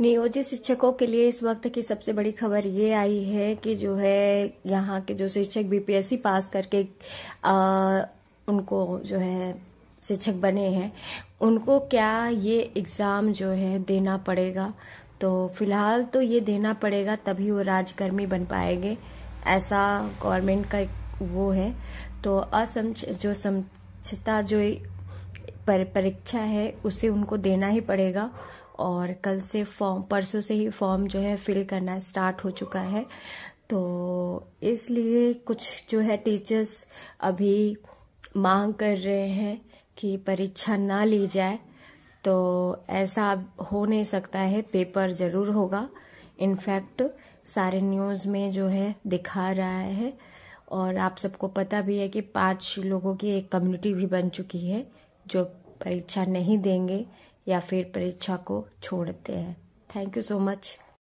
नियोजित शिक्षकों के लिए इस वक्त की सबसे बड़ी खबर ये आई है कि जो है यहाँ के जो शिक्षक बीपीएससी पास करके आ, उनको जो है शिक्षक बने हैं उनको क्या ये एग्ज़ाम जो है देना पड़ेगा तो फिलहाल तो ये देना पड़ेगा तभी वो राजकर्मी बन पाएंगे ऐसा गवर्नमेंट का वो है तो असम जो समझता जो पर परीक्षा है उसे उनको देना ही पड़ेगा और कल से फॉर्म परसों से ही फॉर्म जो है फिल करना स्टार्ट हो चुका है तो इसलिए कुछ जो है टीचर्स अभी मांग कर रहे हैं कि परीक्षा ना ली जाए तो ऐसा हो नहीं सकता है पेपर ज़रूर होगा इनफैक्ट सारे न्यूज़ में जो है दिखा रहा है और आप सबको पता भी है कि पांच लोगों की एक कम्युनिटी भी बन चुकी है जो परीक्षा नहीं देंगे या फिर परीक्षा को छोड़ते हैं थैंक यू सो मच